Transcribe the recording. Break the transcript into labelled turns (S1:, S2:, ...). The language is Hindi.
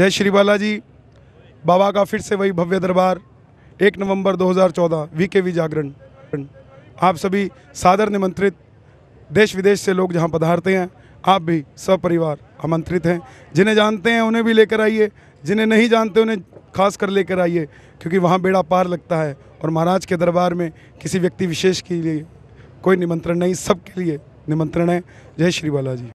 S1: जय श्री बालाजी बाबा का फिर से वही भव्य दरबार एक नवंबर 2014 वीके वी जागरण आप सभी सादर निमंत्रित देश विदेश से लोग जहां पधारते हैं आप भी सपरिवार आमंत्रित हैं जिन्हें जानते हैं उन्हें भी लेकर आइए जिन्हें नहीं जानते उन्हें खास कर लेकर आइए क्योंकि वहाँ बेड़ा पार लगता है और महाराज के दरबार में किसी व्यक्ति विशेष के लिए कोई निमंत्रण नहीं सबके लिए निमंत्रण है जय श्री बालाजी